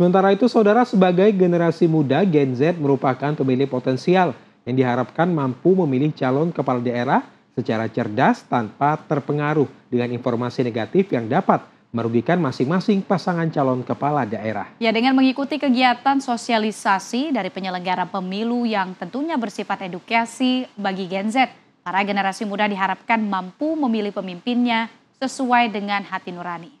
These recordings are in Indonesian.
Sementara itu, saudara sebagai generasi muda, Gen Z merupakan pemilih potensial yang diharapkan mampu memilih calon kepala daerah secara cerdas tanpa terpengaruh dengan informasi negatif yang dapat merugikan masing-masing pasangan calon kepala daerah. Ya, dengan mengikuti kegiatan sosialisasi dari penyelenggara pemilu yang tentunya bersifat edukasi bagi Gen Z, para generasi muda diharapkan mampu memilih pemimpinnya sesuai dengan hati nurani.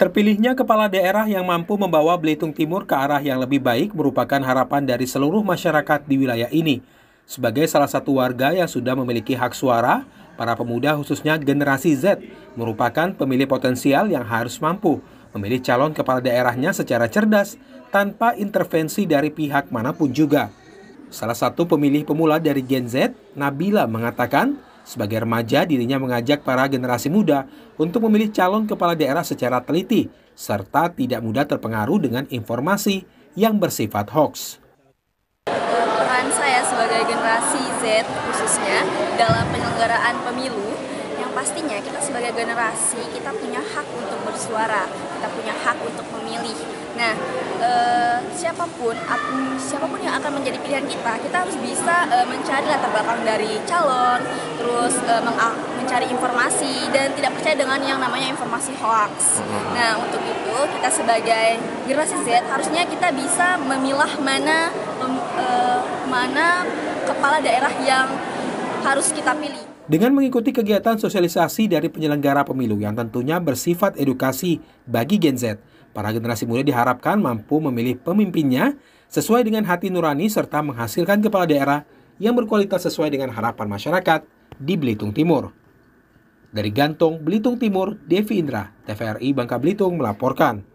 Terpilihnya kepala daerah yang mampu membawa Belitung Timur ke arah yang lebih baik merupakan harapan dari seluruh masyarakat di wilayah ini. Sebagai salah satu warga yang sudah memiliki hak suara, para pemuda khususnya generasi Z merupakan pemilih potensial yang harus mampu memilih calon kepala daerahnya secara cerdas tanpa intervensi dari pihak manapun juga. Salah satu pemilih pemula dari Gen Z, Nabila mengatakan, sebagai remaja, dirinya mengajak para generasi muda untuk memilih calon kepala daerah secara teliti, serta tidak mudah terpengaruh dengan informasi yang bersifat hoax. Peran saya sebagai generasi Z khususnya dalam penyelenggaraan pemilu, yang pastinya kita sebagai generasi kita punya hak untuk bersuara, kita punya hak untuk memilih. Nah, siapapun siapapun yang akan menjadi pilihan kita kita harus bisa uh, mencari latar belakang dari calon terus uh, mencari informasi dan tidak percaya dengan yang namanya informasi hoax mm-hmm. nah untuk itu kita sebagai generasi Z harusnya kita bisa memilah mana um, uh, mana kepala daerah yang harus kita pilih dengan mengikuti kegiatan sosialisasi dari penyelenggara pemilu yang tentunya bersifat edukasi bagi Gen Z Para generasi muda diharapkan mampu memilih pemimpinnya sesuai dengan hati nurani serta menghasilkan kepala daerah yang berkualitas sesuai dengan harapan masyarakat di Belitung Timur. Dari Gantung, Belitung Timur, Devi Indra, TVRI Bangka Belitung melaporkan.